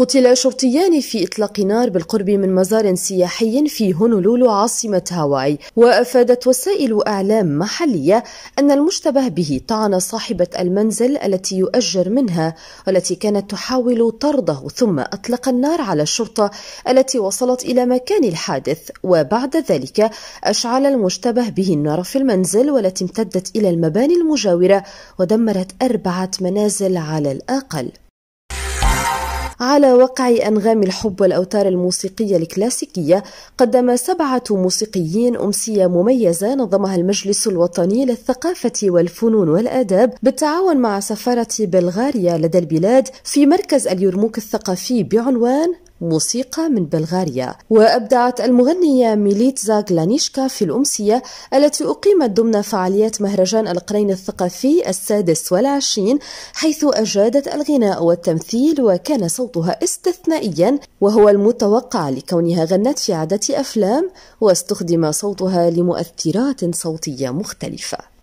قتل شرطيان في إطلاق نار بالقرب من مزار سياحي في هونولولو عاصمة هاواي وأفادت وسائل أعلام محلية أن المشتبه به طعن صاحبة المنزل التي يؤجر منها والتي كانت تحاول طرده ثم أطلق النار على الشرطة التي وصلت إلى مكان الحادث وبعد ذلك أشعل المشتبه به النار في المنزل والتي امتدت إلى المباني المجاورة ودمرت أربعة منازل على الأقل على وقع أنغام الحب والأوتار الموسيقية الكلاسيكية قدم سبعة موسيقيين أمسية مميزة نظمها المجلس الوطني للثقافة والفنون والآداب بالتعاون مع سفارة بلغاريا لدى البلاد في مركز اليرموك الثقافي بعنوان موسيقى من بلغاريا وأبدعت المغنية ميليتزا غلانيشكا في الأمسية التي أقيمت ضمن فعاليات مهرجان القرين الثقافي السادس والعشرين حيث أجادت الغناء والتمثيل وكان صوتها استثنائيا وهو المتوقع لكونها غنت في عدة أفلام واستخدم صوتها لمؤثرات صوتية مختلفة